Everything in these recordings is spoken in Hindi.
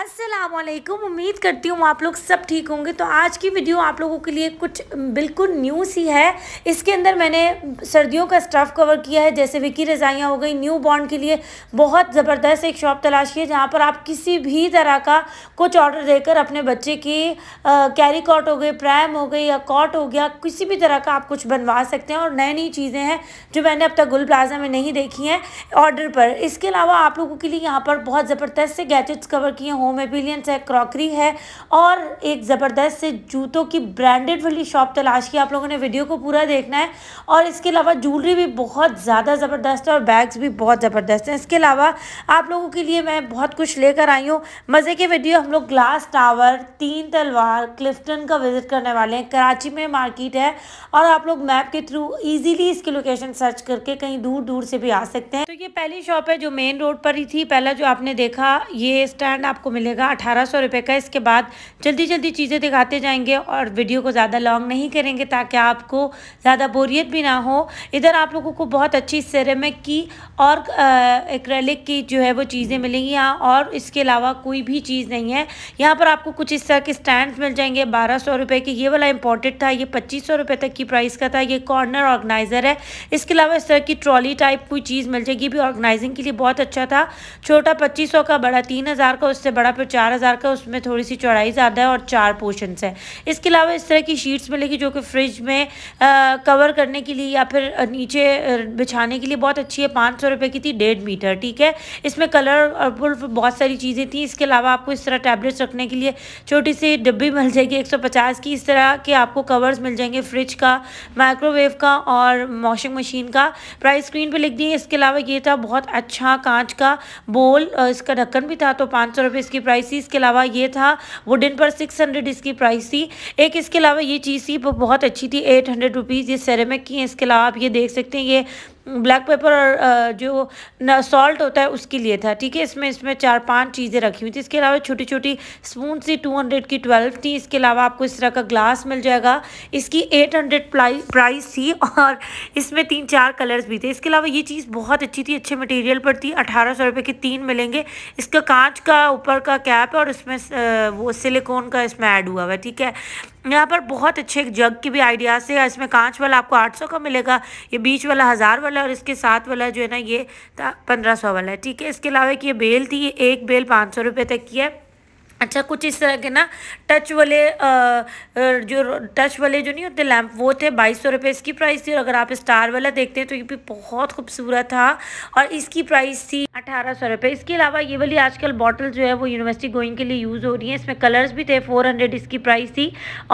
असलकुम उम्मीद करती हूँ आप लोग सब ठीक होंगे तो आज की वीडियो आप लोगों के लिए कुछ बिल्कुल न्यू सी है इसके अंदर मैंने सर्दियों का स्टफ़ कवर किया है जैसे विकी रज़ाइयाँ हो गई न्यू बॉर्न के लिए बहुत ज़बरदस्त एक शॉप तलाश की है जहाँ पर आप किसी भी तरह का कुछ ऑर्डर देकर अपने बच्चे की कैरी कॉट हो गई प्रैम हो गई या कॉट हो गया किसी भी तरह का आप कुछ बनवा सकते हैं और नई नई चीज़ें हैं जो मैंने अब तक गुल प्लाजा में नहीं देखी हैं ऑर्डर पर इसके अलावा आप लोगों के लिए यहाँ पर बहुत ज़बरदस्त से गैजेट्स कवर किए होम है क्रॉकरी है और एक ज़बरदस्त से जूतों की ब्रांडेड वाली शॉप तलाश की आप लोगों ने वीडियो को पूरा देखना है और इसके अलावा ज्वेलरी भी बहुत ज़्यादा ज़बरदस्त है और बैग्स भी बहुत ज़बरदस्त हैं इसके अलावा आप लोगों के लिए मैं बहुत कुछ लेकर आई हूँ मज़े के वीडियो हम लोग ग्लास टावर तीन तलवार क्लिफ्टन का विज़िट करने वाले हैं कराची में मार्केट है और आप लोग मैप के थ्रू ईजिली इसकी लोकेशन सर्च करके कहीं दूर दूर से भी आ सकते हैं तो ये पहली शॉप है जो मेन रोड पर ही थी पहला जो आपने देखा ये स्टैंड आपको मिलेगा अठारह सौ रुपये का इसके बाद जल्दी जल्दी चीज़ें दिखाते जाएंगे और वीडियो को ज़्यादा लॉन्ग नहीं करेंगे ताकि आपको ज़्यादा बोरियत भी ना हो इधर आप लोगों को बहुत अच्छी सेरेमिक की और एक्रेलिक की जो है वो चीज़ें मिलेंगी यहाँ और इसके अलावा कोई भी चीज़ नहीं है यहाँ पर आपको कुछ इस तरह के स्टैंड मिल जाएंगे बारह सौ रुपये के ये वाला इंपॉर्टेड था ये पच्चीस सौ रुपये तक की प्राइस का था ये कॉर्नर ऑर्गेनाइज़र है इसके अलावा इस तरह की ट्रॉली टाइप कोई चीज़ मिल जाएगी भी ऑर्गेनाइजिंग के लिए बहुत अच्छा था छोटा पच्चीस सौ का बड़ा तीन हज़ार का उससे बड़ा बड़ा पर चार हज़ार का उसमें थोड़ी सी चौड़ाई ज़्यादा है और चार पोर्शंस है इसके अलावा इस तरह की शीट्स मिलेगी जो कि फ्रिज में आ, कवर करने के लिए या फिर नीचे बिछाने के लिए बहुत अच्छी है पाँच सौ रुपये की थी डेढ़ मीटर ठीक है इसमें कलर और बहुत सारी चीज़ें थी इसके अलावा आपको इस तरह टैबलेट्स रखने के लिए छोटी सी डिब्बी मिल जाएगी एक सौ पचास की इस तरह के आपको कवर्स मिल जाएंगे फ्रिज का माइक्रोवेव का और वॉशिंग मशीन का प्राइस स्क्रीन पर लिख दी इसके अलावा ये था बहुत अच्छा कांच का बोल इसका ढक्कन भी था तो पाँच सौ रुपये इसकी प्राइस थी इसके अलावा ये था वुडन पर सिक्स हंड्रेड इसकी प्राइस थी एक इसके अलावा ये चीज़ थी वो बहुत अच्छी थी एट हंड्रेड रुपीज़ ये सेरेमिक की है इसके अलावा आप ये देख सकते हैं ये ब्लैक पेपर और जो सॉल्ट होता है उसके लिए था ठीक है इसमें इसमें चार पांच चीज़ें रखी हुई थी इसके अलावा छोटी छोटी स्पून सी टू हंड्रेड की ट्वेल्व थी इसके अलावा आपको इस तरह का ग्लास मिल जाएगा इसकी एट हंड्रेड प्राइस थी और इसमें तीन चार कलर्स भी थे इसके अलावा ये चीज़ बहुत अच्छी थी अच्छे मटेरियल पर थी अठारह सौ रुपये के तीन मिलेंगे इसका कांच का ऊपर का कैप है और इसमें वो सिलिकॉन का इसमें ऐड हुआ हुआ है ठीक है यहाँ पर बहुत अच्छे जग की भी आइडियाज़ है इसमें कांच वाला आपको 800 का मिलेगा ये बीच वाला हज़ार वाला और इसके साथ वाला जो है ना ये पंद्रह सौ वाला है ठीक है इसके अलावा कि ये बेल थी ये एक बेल पाँच सौ रुपये तक की है अच्छा कुछ इस तरह के ना टच वाले जो टच वाले जो नहीं होते लैम्प वो थे बाईस सौ रुपये इसकी प्राइस थी और अगर आप स्टार वाला देखते हैं तो ये भी बहुत खूबसूरत था और इसकी प्राइस थी अठारह सौ रुपये इसके अलावा ये वाली आजकल बॉटल जो है वो यूनिवर्सिटी गोइंग के लिए यूज़ हो रही है इसमें कलर्स भी थे फोर हंड्रेड इसकी प्राइस थी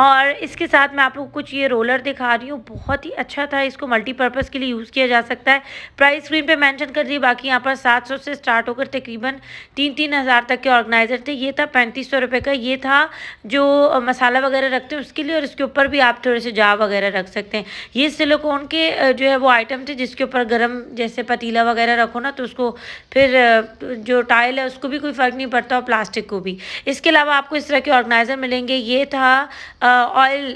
और इसके साथ मैं आप लोग कुछ ये रोलर दिखा रही हूँ बहुत ही अच्छा था इसको मल्टीपर्पज़ के लिए यूज़ किया जा सकता है प्राइस स्क्रीन पर मैंशन कर दी बाकी यहाँ पर सात सौ से स्टार्ट होकर तकरीबन तीन तीन हज़ार तक के ऑर्गेनाइज़र थे ये था पैंतीस पैंतीस सौ रुपये का ये था जो मसाला वगैरह रखते हैं उसके लिए और इसके ऊपर भी आप थोड़े से जा वगैरह रख सकते हैं ये सिलिकॉन के जो है वो आइटम थे जिसके ऊपर गर्म जैसे पतीला वगैरह रखो ना तो उसको फिर जो टाइल है उसको भी कोई फ़र्क नहीं पड़ता और प्लास्टिक को भी इसके अलावा आपको इस तरह के ऑर्गेनाइज़र मिलेंगे ये था ऑयल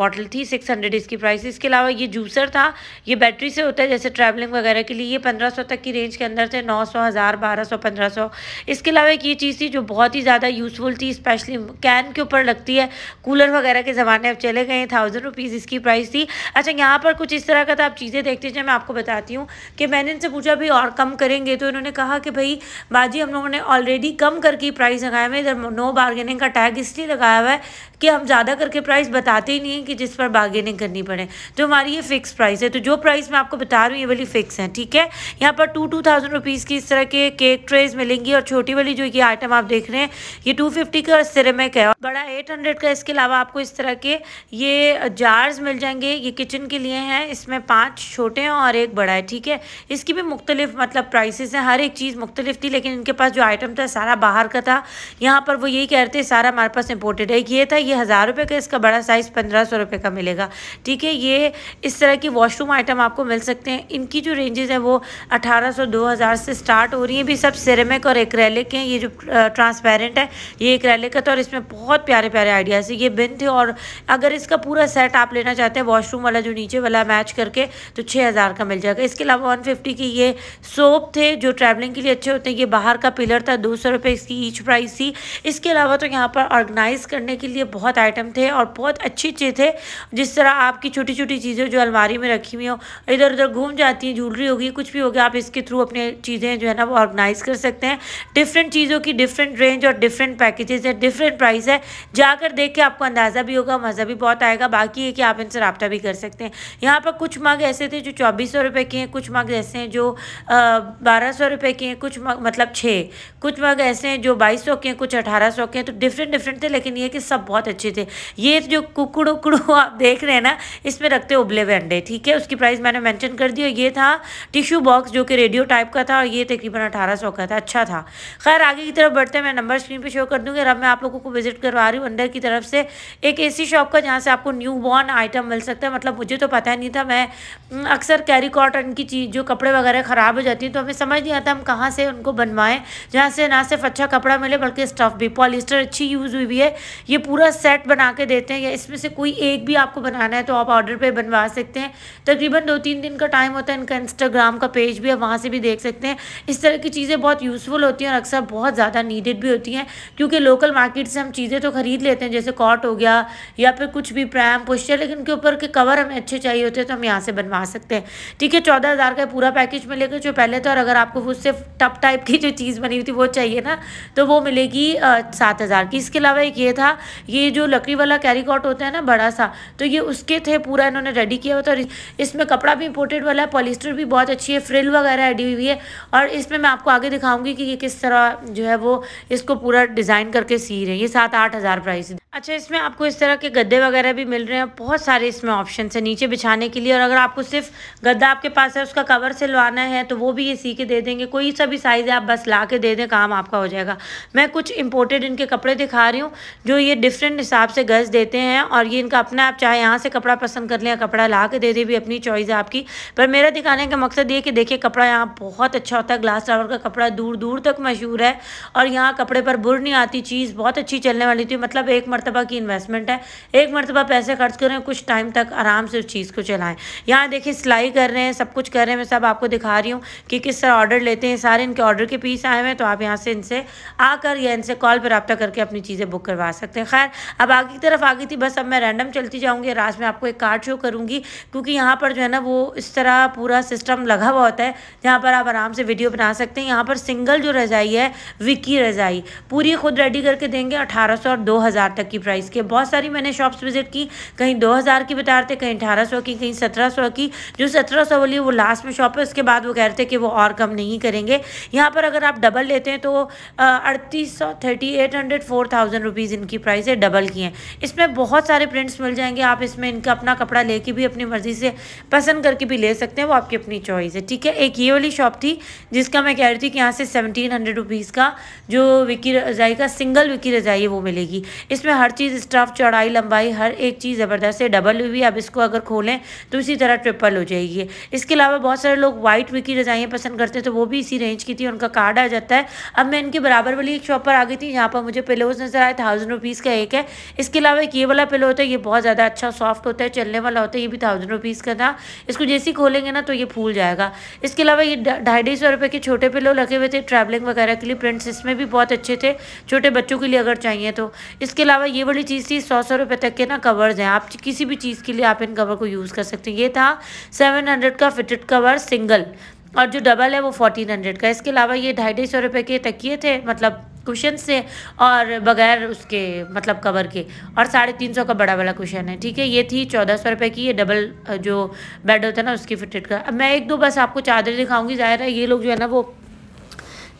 बॉटल थी सिक्स इसकी प्राइस इसके अलावा ये जूसर था ये बैटरी से होता है जैसे ट्रैवलिंग वगैरह के लिए ये पंद्रह तक की रेंज के अंदर थे नौ सौ हज़ार बारह सौ पंद्रह सौ इसके अलावा एक ये चीज़ थी जो बहुत ही ज़्यादा यूज़फुल थी स्पेशली कैन के ऊपर लगती है कूलर वगैरह के ज़माने अब चले गए थाउजेंड रुपीज़ इसकी प्राइस थी अच्छा यहाँ पर कुछ इस तरह का था तो आप चीज़ें देखते जाए मैं आपको बताती हूँ कि मैंने इनसे पूछा भाई और कम करेंगे तो इन्होंने कहा कि भाई बाजी हम लोगों ने ऑलरेडी कम करके प्राइस लगाया हुआ इधर नो बार्गेनिंग का टैग इसलिए लगाया हुआ है कि हम ज़्यादा करके प्राइस बताते ही नहीं हैं कि जिस पर बार्गेनिंग करनी पड़े तो हमारी ये फिक्स प्राइस है तो जो प्राइस मैं आपको बता रही हूँ ये वाली फिक्स है ठीक है यहाँ पर टू टू थाउजेंड रुपीज़ की इस तरह के केक ट्रेज मिलेंगी और छोटी वाली जो ये आइटम आप देख रहे हैं ये टू फिफ्टी का सिरेमिक है बड़ा एट हंड्रेड का इसके अलावा आपको इस तरह के ये जार्स मिल जाएंगे ये किचन के लिए हैं इसमें पाँच छोटे हैं और एक बड़ा है ठीक है इसकी भी मुख्तलिफ मतलब प्राइसेस हैं हर एक चीज़ मुख्तलिफ थी लेकिन इनके पास जो आइटम था सारा बाहर का था यहाँ पर वो यही कह रहे थे सारा हमारे पास इम्पोर्टेड है ये था ये हज़ार रुपये का इसका बड़ा साइज़ पंद्रह सौ रुपये का मिलेगा ठीक है ये इस तरह की वॉशरूम आइटम आपको मिल सकते हैं इनकी जो रेंजेज़ हैं वो अठारह सौ दो हज़ार से स्टार्ट हो रही हैं भी सब सिरेमिक और एक हैं ये जो ट्रांसपेरेंट पेरेंट है ये एक रैले का था और इसमें बहुत प्यारे प्यारे आइडियाज़ ये बिन थे और अगर इसका पूरा सेट आप लेना चाहते हैं वॉशरूम वाला जो नीचे वाला मैच करके तो छः हज़ार का मिल जाएगा इसके अलावा वन फिफ्टी की ये सोप थे जो ट्रैवलिंग के लिए अच्छे होते हैं ये बाहर का पिलर था दो सौ रुपये इसकी ईच प्राइस थी इसके अलावा तो यहाँ पर ऑर्गेनाइज़ करने के लिए बहुत आइटम थे और बहुत अच्छी अच्छे थे जिस तरह आपकी छोटी छोटी चीज़ें जो अलमारी में रखी हुई हो इधर उधर घूम जाती हैं ज्वेलरी होगी कुछ भी होगी आप इसके थ्रू अपने चीज़ें जो है ना वो ऑर्गेनाइज़ कर सकते हैं डिफरेंट चीज़ों की डिफरेंट रेंज और डिफरेंट पैकेजेस है डिफरेंट प्राइस है जाकर देख के आपको अंदाज़ा भी होगा मज़ा भी बहुत आएगा बाकी है कि आप इनसे रबता भी कर सकते हैं यहाँ पर कुछ मग ऐसे थे जो चौबीस सौ रुपए के हैं कुछ मग ऐसे हैं जो बारह सौ रुपए के हैं कुछ मग मतलब छः कुछ मग ऐसे हैं जो बाईस सौ के हैं कुछ अठारह सौ के हैं तो डिफरेंट डिफरेंट थे लेकिन ये कि सब बहुत अच्छे थे ये जो कुकड़ उकड़ू आप देख रहे हैं ना इसमें रखते उबले हुए अंडे ठीक है उसकी प्राइस मैंने मैंशन कर दी और ये था टिश्यू बॉक्स जो कि रेडियो टाइप का था और ये तकरीबन अठारह सौ का था अच्छा था खैर आगे की तरफ बढ़ते हैं मैं नंबर नंबर स्क्रीन पे शो कर दूँगी और अब मैं आप लोगों को विजिट करवा रही हूँ अंडर की तरफ से एक ऐसी शॉप का जहाँ से आपको न्यू बॉर्न आइटम मिल सकता है मतलब मुझे तो पता नहीं था मैं हम्म, अक्सर कैरी कॉटन की चीज़ जो कपड़े वगैरह ख़राब हो जाती हैं तो हमें समझ नहीं आता हम कहाँ से उनको बनवाएं जहाँ से ना सिर्फ अच्छा कपड़ा मिले बल्कि स्टफ़ भी पॉलिस्टर अच्छी यूज़ हुई भी है ये पूरा सेट बना के देते हैं या इसमें से कोई एक भी आपको बनाना है तो आप ऑर्डर पर बनवा सकते हैं तकरीबन दो तीन दिन का टाइम होता है इनका इंस्टाग्राम का पेज भी है वहाँ से भी देख सकते हैं इस तरह की चीज़ें बहुत यूज़फुल होती हैं और अक्सर बहुत ज़्यादा नीडेड भी होती है होती हैं क्योंकि लोकल मार्केट से हम चीज़ें तो ख़रीद लेते हैं जैसे कॉट हो गया या फिर कुछ भी प्रैम पोस्टर लेकिन उनके ऊपर के कवर हमें अच्छे चाहिए होते हैं तो हम यहाँ से बनवा सकते हैं ठीक है चौदह हज़ार का पूरा पैकेज मिलेगा जो पहले तो और अगर आपको वो सिर्फ टप टाइप की जो चीज़ बनी हुई थी वो चाहिए ना तो वो मिलेगी सात हज़ार की इसके अलावा एक ये था ये जो लकड़ी वाला कैरी कॉट होता है ना बड़ा सा तो ये उसके थे पूरा इन्होंने रेडी किया होता है और इसमें कपड़ा भी इंपोर्टेड वाला है पॉलिस्टर भी बहुत अच्छी है फ्रिल वगैरह एडी हुई है और इसमें मैं आपको आगे दिखाऊंगी कि ये किस तरह जो है वो इसको पूरा डिज़ाइन करके सी रहे हैं ये सात आठ हज़ार प्राइस अच्छा इसमें आपको इस तरह के गद्दे वगैरह भी मिल रहे हैं बहुत सारे इसमें ऑप्शन है नीचे बिछाने के लिए और अगर आपको सिर्फ गद्दा आपके पास है उसका कवर सिलवाना है तो वो भी ये सी के दे देंगे कोई सा भी साइज़ है आप बस ला के दे दें काम आपका हो जाएगा मैं कुछ इम्पोर्टेड इनके कपड़े दिखा रही हूँ जो ये डिफरेंट हिसाब से गज देते हैं और ये इनका अपना आप चाहे यहाँ से कपड़ा पसंद कर लें कपड़ा ला के दे दे भी अपनी चॉइस है आपकी पर मेरा दिखाने का मकसद ये कि देखिए कपड़ा यहाँ बहुत अच्छा होता है ग्लास टावर का कपड़ा दूर दूर तक मशहूर है और यहाँ कपड़े पर बुर नहीं आती चीज़ बहुत अच्छी चलने वाली थी मतलब एक मरत मरतबा की इन्वेस्टमेंट है एक मरतबा पैसे खर्च करें कुछ टाइम तक आराम से उस चीज़ को चलाएं यहाँ देखिए सिलाई कर रहे हैं सब कुछ कर रहे हैं मैं सब आपको दिखा रही हूँ कि किस तरह ऑर्डर लेते हैं सारे इनके ऑर्डर के पीस आए हुए हैं तो आप यहाँ से इनसे आकर या इनसे कॉल पर रबता करके अपनी चीज़ें बुक करवा सकते हैं खैर अब आगे की तरफ आ गई थी बस अब मैं रैंडम चलती जाऊँगी रात में आपको एक कार्ड शो करूँगी क्योंकि यहाँ पर जो है ना वो इस तरह पूरा सिस्टम लगा हुआ होता है जहाँ पर आप आराम से वीडियो बना सकते हैं यहाँ पर सिंगल जो रजाई है विकी रजाई पूरी खुद रेडी करके देंगे अठारह और दो तक तक की प्राइस की बहुत सारी मैंने शॉप्स विजिट की कहीं दो हज़ार की बता रहे थे कहीं अठारह सौ की कहीं सत्रह सौ की जो सत्रह सौ वाली वो लास्ट में शॉप है उसके बाद वो कह रहे थे कि वो और कम नहीं करेंगे यहाँ पर अगर आप डबल लेते हैं तो अड़तीस सौ thirty eight hundred four thousand rupees इनकी प्राइस है डबल की हैं इसमें बहुत सारे प्रिंट्स मिल जाएंगे आप इसमें इनका अपना कपड़ा लेके भी अपनी मर्ज़ी से पसंद करके भी ले सकते हैं वो आपकी अपनी चॉइस है ठीक है एक ये वाली शॉप थी जिसका मैं कह रही थी कि यहाँ से सेवनटीन हंड्रेड रुपीज़ का जो विकी रजाई का सिंगल विकी रजाई है वो मिलेगी इसमें हर चीज़ स्टफ चौड़ाई लंबाई हर एक चीज़ ज़बरदस्त है डबल हुई अब इसको अगर खोलें तो इसी तरह ट्रिपल हो जाएगी इसके अलावा बहुत सारे लोग वाइट विकी रजाइयाँ पसंद करते हैं तो वो भी इसी रेंज की थी उनका कार्ड आ जाता है अब मैं इनके बराबर वाली एक शॉप पर आ गई थी यहाँ पर मुझे पिलोज नज़र आए थाउजेंड रुपीज़ का एक है इसके अलावा एक ये वाला पिलो होता है ये बहुत ज़्यादा अच्छा सॉफ्ट होता है चलने वाला होता है ये भी थाउजेंड रुपीज़ का था इसको जैसे ही खोलेंगे ना तो ये फूल जाएगा इसके अलावा ये ढाई ढाई सौ रुपये के छोटे पिलो लगे हुए थे ट्रैवलिंग वगैरह के लिए प्रिंट्स इसमें भी बहुत अच्छे थे छोटे बच्चों के लिए अगर चाहिए तो इसके अलावा ये वाली चीज़ थी सौ सौ रुपये तक के ना कवर्स हैं आप किसी भी चीज़ के लिए आप इन कवर को यूज़ कर सकते हैं ये था सेवन हंड्रेड का फिटेड कवर सिंगल और जो डबल है वो फोर्टीन हंड्रेड का इसके अलावा ये ढाई ढाई सौ रुपये के तकिए थे मतलब कुशन से और बगैर उसके मतलब कवर के और साढ़े तीन सौ का बड़ा वाला कुशन है ठीक है ये थी चौदह सौ रुपये की ये डबल जो बेड होता है ना उसकी फिटेड का अब मैं एक दो बस आपको चादर दिखाऊंगी ज़ाहिर है ये लोग जो है ना वो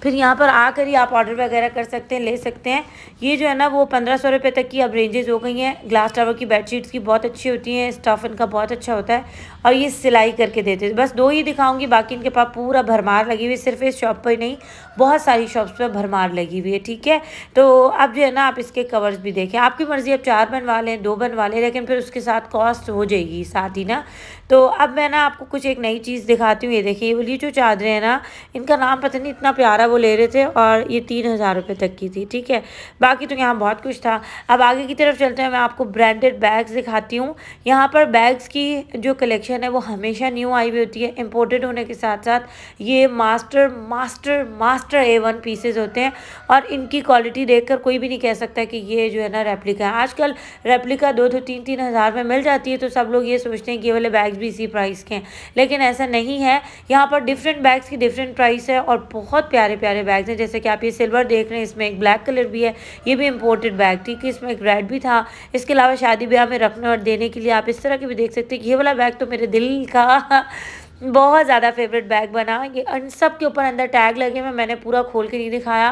फिर यहाँ पर आकर ही आप ऑर्डर वगैरह कर सकते हैं ले सकते हैं ये जो है ना वो पंद्रह सौ रुपये तक की अब रेंजेज़ हो गई हैं ग्लास टावर की बेडशीट्स की बहुत अच्छी होती हैं स्टफ़ इनका बहुत अच्छा होता है और ये सिलाई करके देते थे बस दो ही दिखाऊंगी बाकी इनके पास पूरा भरमार लगी हुई सिर्फ इस शॉप पर नहीं बहुत सारी शॉप्स पर भरमार लगी हुई है ठीक है तो अब जो है ना आप इसके कवर्स भी देखें आपकी मर्ज़ी अब चार बनवा लें दो बनवा लें लेकिन फिर उसके साथ कॉस्ट हो जाएगी साथ ही ना तो अब मैं ना आपको कुछ एक नई चीज़ दिखाती हूँ ये देखिए बोलिए जो चादरें हैं ना इनका नाम पता नहीं इतना प्यारा वो ले रहे थे और ये तीन हज़ार रुपये तक की थी ठीक है बाकी तो यहाँ बहुत कुछ था अब आगे की तरफ चलते हैं मैं आपको ब्रांडेड बैग्स दिखाती हूँ यहाँ पर बैग्स की जो कलेक्शन कलेक्शन है वो हमेशा न्यू आई हुई होती है इम्पोर्टेड होने के साथ साथ ये master master master A one pieces होते हैं और इनकी क्वालिटी देखकर कोई भी नहीं कह सकता कि ये जो है ना रेप्लिका है आजकल रेप्लिका दो दो तो तीन तीन हज़ार में मिल जाती है तो सब लोग ये सोचते हैं कि ये वाले बैग्स भी इसी प्राइस के हैं लेकिन ऐसा नहीं है यहाँ पर डिफरेंट बैग्स की डिफरेंट प्राइस है और बहुत प्यारे प्यारे बैग्स हैं जैसे कि आप ये सिल्वर देख रहे हैं इसमें एक ब्लैक कलर भी है ये भी इम्पोर्टेड बैग ठीक है इसमें एक रेड भी था इसके अलावा शादी ब्याह में रखने और देने के लिए आप इस तरह के भी देख सकते हैं ये वाला बैग तो मेरे मेरे दिल का बहुत ज़्यादा फेवरेट बैग बना ये अन सब के ऊपर अंदर टैग लगे हुए मैंने पूरा खोल के नहीं दिखाया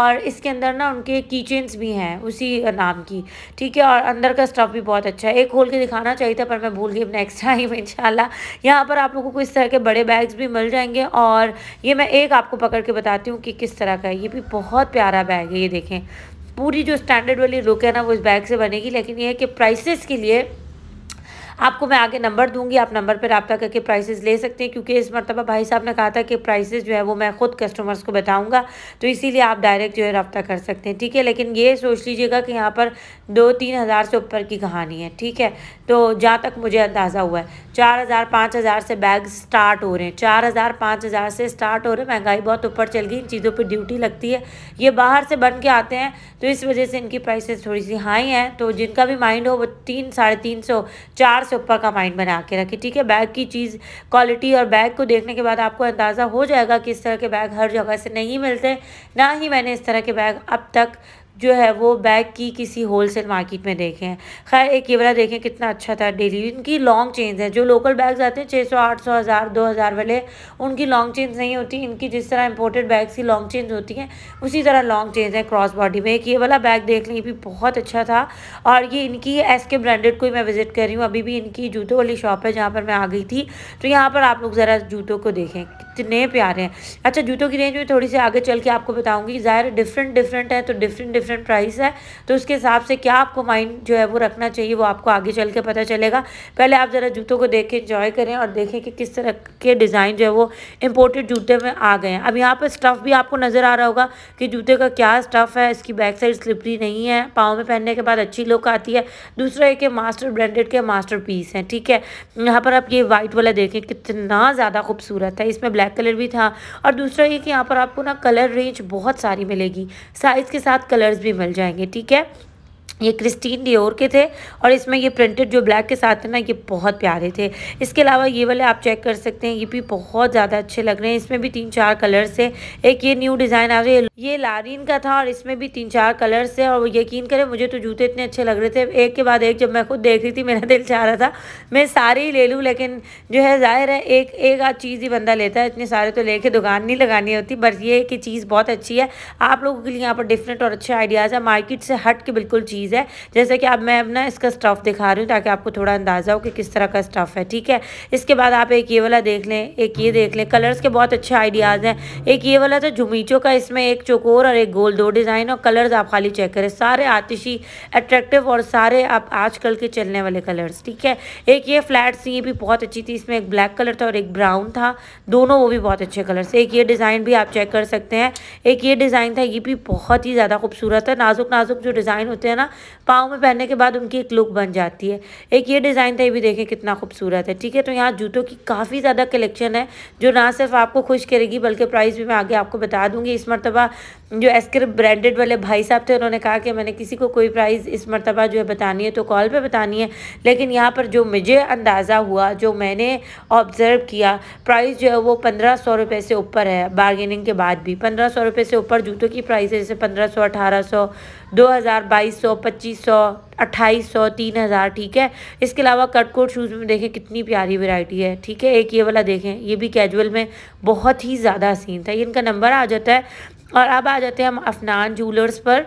और इसके अंदर ना उनके कीचेंस भी हैं उसी नाम की ठीक है और अंदर का स्टफ़ भी बहुत अच्छा है एक खोल के दिखाना चाहिए था पर मैं भूल गई नेक्स्ट टाइम इंशाल्लाह यहाँ पर आप लोगों को इस तरह के बड़े बैग्स भी मिल जाएंगे और ये मैं एक आपको पकड़ के बताती हूँ कि किस तरह का है ये भी बहुत प्यारा बैग है ये देखें पूरी जो स्टैंडर्ड वाली रुक है ना वो इस बैग से बनेगी लेकिन ये है कि प्राइसेस के लिए आपको मैं आगे नंबर दूंगी आप नंबर पर रबता करके प्राइसेस ले सकते हैं क्योंकि इस मरतबा भाई साहब ने कहा था कि प्राइसेस जो है वो मैं ख़ुद कस्टमर्स को बताऊँगा तो इसीलिए आप डायरेक्ट जो है रबता कर सकते हैं ठीक है लेकिन ये सोच लीजिएगा कि यहाँ पर दो तीन हज़ार से ऊपर की कहानी है ठीक है तो जहाँ तक मुझे अंदाज़ा हुआ है चार हज़ार पाँच हज़ार से बैग स्टार्ट हो रहे हैं चार हज़ार पाँच हज़ार से स्टार्ट हो रहे हैं महंगाई बहुत ऊपर चल गई इन चीज़ों पर ड्यूटी लगती है ये बाहर से बन के आते हैं तो इस वजह से इनकी प्राइसेस थोड़ी सी हाई हैं तो जिनका भी माइंड हो वो तीन साढ़े तीन सौ चार हजार से ऊपर का माइंड बना के रखें ठीक है बैग की चीज़ क्वालिटी और बैग को देखने के बाद आपको अंदाज़ा हो जाएगा कि इस तरह के बैग हर जगह से नहीं मिलते ना ही मैंने इस तरह के बैग अब तक जो है वो बैग की किसी होलसेल मार्केट में देखें खैर एक ये वाला देखें कितना अच्छा था डेली इनकी लॉन्ग चेंज है जो लोकल बैग्स आते हैं छः सौ आठ सौ हज़ार दो हज़ार वाले उनकी लॉन्ग चेंज नहीं होती इनकी जिस तरह इंपोर्टेड बैग्स की लॉन्ग चेंज होती हैं उसी तरह लॉन्ग चेंज हैं क्रॉस बॉडी में एक ये वाला बैग देख लें भी बहुत अच्छा था और ये इनकी एस के ब्रांडेड को मैं विज़िट कर रही हूँ अभी भी इनकी जूतों वाली शॉप है जहाँ पर मैं आ गई थी तो यहाँ पर आप लोग ज़रा जूतों को देखें कितने प्यारे हैं अच्छा जूतों की रेंज में थोड़ी सी आगे चल के आपको बताऊँगी ज़ाहिर डिफरेंट डिफरेंट है तो डिफरेंट डिफरेंट प्राइस है तो उसके हिसाब से क्या आपको माइंड जो है वो रखना चाहिए वो आपको आगे चल के पता चलेगा पहले आप ज़रा जूतों को देख के इंजॉय करें और देखें कि किस तरह के डिज़ाइन जो है वो इम्पोर्टेड जूते में आ गए हैं अब यहाँ पर स्टफ़ भी आपको नज़र आ रहा होगा कि जूते का क्या स्टफ़ है इसकी बैक साइड स्लिपरी नहीं है पाँव में पहनने के बाद अच्छी लुक आती है दूसरा एक मास्टर ब्रांडेड के मास्टर पीस हैं ठीक है यहाँ पर आप ये वाइट वाला देखें कितना ज़्यादा खूबसूरत है इसमें ब्लैक कलर भी था और दूसरा ये कि यहाँ पर आपको ना कलर रेंज बहुत सारी मिलेगी साइज़ के साथ कलर नंबर्स भी मिल जाएंगे ठीक है ये क्रिस्टीन डियोर के थे और इसमें ये प्रिंटेड जो ब्लैक के साथ थे ना ये बहुत प्यारे थे इसके अलावा ये वाले आप चेक कर सकते हैं ये भी बहुत ज़्यादा अच्छे लग रहे हैं इसमें भी तीन चार कलर्स है एक ये न्यू डिज़ाइन आ रही है ये लारिन का था और इसमें भी तीन चार कलर्स है और यकीन करें मुझे तो जूते इतने अच्छे लग रहे थे एक के बाद एक जब मैं खुद देख रही थी मेरा दिल चाह रहा था मैं सारे ही ले लूँ लेकिन जो है ज़ाहिर है एक एक आध चीज़ ही बंदा लेता है इतने सारे तो लेके दुकान नहीं लगानी होती बस ये कि चीज़ बहुत अच्छी है आप लोगों के लिए यहाँ पर डिफरेंट और अच्छे आइडियाज़ है मार्केट से हट के बिल्कुल चीज़ चीज़ है जैसे कि अब मैं अपना इसका स्टफ़ दिखा रही हूँ ताकि आपको थोड़ा अंदाज़ा हो कि किस तरह का स्टफ़ है ठीक है इसके बाद आप एक ये वाला देख लें एक ये देख लें कलर्स के बहुत अच्छे आइडियाज़ हैं एक ये वाला था जुमीचो तो का इसमें एक चोकोर और एक गोल दो डिज़ाइन और कलर्स आप खाली चेक करें सारे आतिशी अट्रैक्टिव और सारे आप आजकल के चलने वाले कलर्स ठीक है एक ये फ्लैट्स ये भी बहुत अच्छी थी इसमें एक ब्लैक कलर था और एक ब्राउन था दोनों वो भी बहुत अच्छे कलर्स एक ये डिज़ाइन भी आप चेक कर सकते हैं एक ये डिज़ाइन था ये भी बहुत ही ज़्यादा खूबसूरत है नाजुक नाजुक जो डिज़ाइन होते हैं ना पाँव में पहनने के बाद उनकी एक लुक बन जाती है एक ये डिज़ाइन था ये भी देखें कितना खूबसूरत है ठीक है तो यहाँ जूतों की काफ़ी ज़्यादा कलेक्शन है जो ना सिर्फ आपको खुश करेगी बल्कि प्राइस भी मैं आगे आपको बता दूँगी इस मरतबा जो एस्कर ब्रांडेड वाले भाई साहब थे उन्होंने कहा कि मैंने किसी को कोई प्राइस इस मरतबा जो है बतानी है तो कॉल पे बतानी है लेकिन यहाँ पर जो मुझे अंदाज़ा हुआ जो मैंने ऑब्ज़र्व किया प्राइस जो है वो पंद्रह सौ रुपये से ऊपर है बारगेनिंग के बाद भी पंद्रह सौ रुपये से ऊपर जूतों की प्राइस है जैसे पंद्रह सौ अठारह सौ दो हज़ार बाईस सौ पच्चीस सौ अट्ठाईस सौ तीन हज़ार ठीक है इसके अलावा कट कोट शूज़ में देखें कितनी प्यारी वैरायटी है ठीक है एक ये वाला देखें ये भी कैजुअल में बहुत ही ज़्यादा सीन था ये इनका नंबर आ जाता है और अब आ जाते हैं हम अफनान जूलर्स पर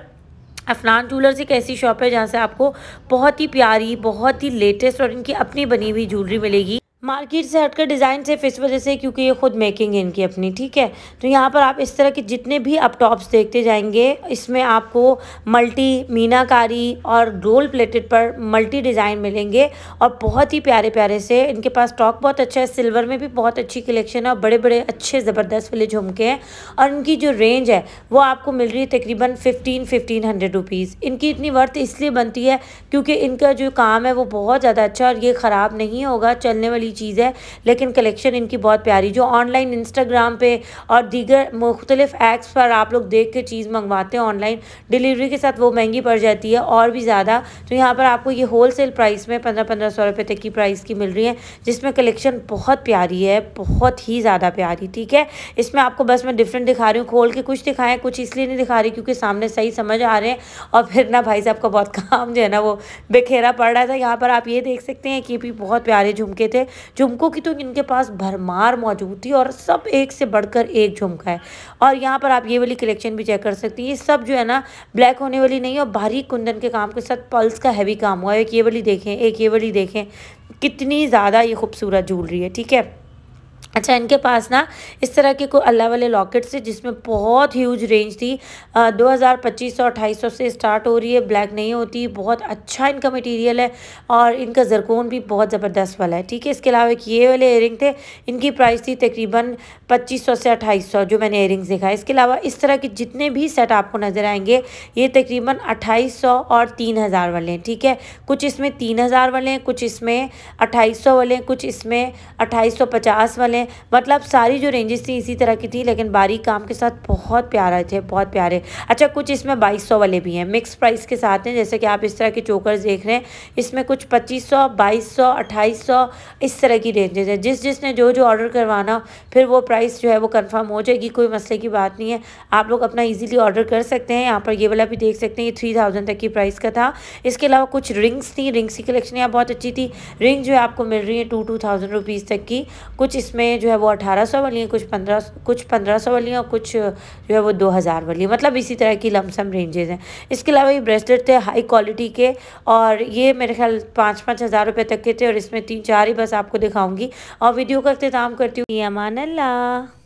अफनान जूलर्स एक ऐसी शॉप है जहाँ से आपको बहुत ही प्यारी बहुत ही लेटेस्ट और इनकी अपनी बनी हुई ज्वेलरी मिलेगी मार्केट से हटकर डिज़ाइन सिर्फ इस वजह से क्योंकि ये खुद मेकिंग है इनकी अपनी ठीक है तो यहाँ पर आप इस तरह के जितने भी आप टॉप्स देखते जाएंगे इसमें आपको मल्टी मीनाकारी और रोल प्लेटेड पर मल्टी डिज़ाइन मिलेंगे और बहुत ही प्यारे प्यारे से इनके पास स्टॉक बहुत अच्छा है सिल्वर में भी बहुत अच्छी कलेक्शन है और बड़े बड़े अच्छे ज़बरदस्त वाले झुमके हैं और इनकी जो रेंज है वो आपको मिल रही है तकरीबन फिफ्टीन फिफ्टीन हंड्रेड रुपीज़ इनकी इतनी वर्थ इसलिए बनती है क्योंकि इनका जो काम है वो बहुत ज़्यादा अच्छा और ये ख़राब नहीं होगा चलने वाली वाली चीज़ है लेकिन कलेक्शन इनकी बहुत प्यारी जो ऑनलाइन इंस्टाग्राम पर और दीगर मुख्तलिफ एप्स पर आप लोग देख के चीज़ मंगवाते हैं ऑनलाइन डिलीवरी के साथ वो महंगी पड़ जाती है और भी ज़्यादा तो यहाँ पर आपको ये होल सेल प्राइस में पंद्रह पंद्रह सौ रुपये तक की प्राइस की मिल रही है जिसमें कलेक्शन बहुत प्यारी है बहुत ही ज़्यादा प्यारी ठीक है इसमें आपको बस मैं डिफरेंट दिखा रही हूँ खोल के कुछ दिखाएं कुछ इसलिए नहीं दिखा रही क्योंकि सामने सही समझ आ रहे हैं और फिर ना भाई साहब का बहुत काम जो है ना वो बेखेरा पड़ रहा था यहाँ पर आप ये देख सकते हैं कि भी बहुत प्यारे झुमके थे झुमकों की तो इनके पास भरमार मौजूद थी और सब एक से बढ़कर एक झुमका है और यहाँ पर आप ये वाली कलेक्शन भी चेक कर सकती हैं ये सब जो है ना ब्लैक होने वाली नहीं और भारी कुंदन के काम के साथ पल्स का हैवी काम हुआ है एक ये वाली देखें एक ये वाली देखें कितनी ज़्यादा ये खूबसूरत जूलरी है ठीक है अच्छा इनके पास ना इस तरह के कोई अल्लाह वाले लॉकेट्स थे जिसमें बहुत ह्यूज रेंज थी दो हज़ार पच्चीस सौ अट्ठाईस सौ से स्टार्ट हो रही है ब्लैक नहीं होती बहुत अच्छा इनका मटेरियल है और इनका जरकोन भी बहुत ज़बरदस्त वाला है ठीक है इसके अलावा एक ये वाले एयरिंग थे इनकी प्राइस थी तकरीबन पच्चीस सौ से अट्ठाईस सौ जो मैंने एयरिंग्स देखा इसके अलावा इस तरह के जितने भी सेट आपको नज़र आएंगे ये तकरीबन अट्ठाईस सौ और तीन हज़ार वाले हैं ठीक है कुछ इसमें तीन हज़ार वाले हैं कुछ इसमें अट्ठाईस सौ वाले हैं कुछ इसमें अट्ठाईस सौ पचास वाले हैं मतलब सारी जो रेंजेस थी इसी तरह की थी लेकिन बारीक काम के साथ बहुत प्यारा थे बहुत प्यारे अच्छा कुछ इसमें बाईस सौ वाले भी हैं मिक्स प्राइस के साथ हैं जैसे कि आप इस तरह के चोकर्स देख रहे हैं इसमें कुछ पच्चीस सौ बाईस सौ अट्ठाईस सौ इस तरह की रेंजेज है जिस जिसने जो जो ऑर्डर करवाना फिर वो प्राइस जो है वो कन्फर्म हो जाएगी कोई मसले की बात नहीं है आप लोग अपना ईजिली ऑर्डर कर सकते हैं यहाँ पर ये वाला भी देख सकते हैं ये थ्री थाउजेंड तक की प्राइस का था इसके अलावा कुछ रिंग्स थी रिंग्स की कलेक्शन यहाँ बहुत अच्छी थी रिंग जो है आपको मिल रही है टू टू थाउजेंड रुपीज़ तक की कुछ इसमें हैं जो है वो अठारह सौ वाली हैं कुछ पंद्रह कुछ पंद्रह सौ वाली हैं और कुछ जो है वो दो हज़ार वाली हैं मतलब इसी तरह की लमसम रेंजेज़ हैं इसके अलावा ये ब्रेसलेट थे हाई क्वालिटी के और ये मेरे ख्याल पाँच पाँच हज़ार रुपये तक के थे और इसमें तीन चार ही बस आपको दिखाऊँगी और वीडियो का अख्ताम करती हूँ अमान अल्लाह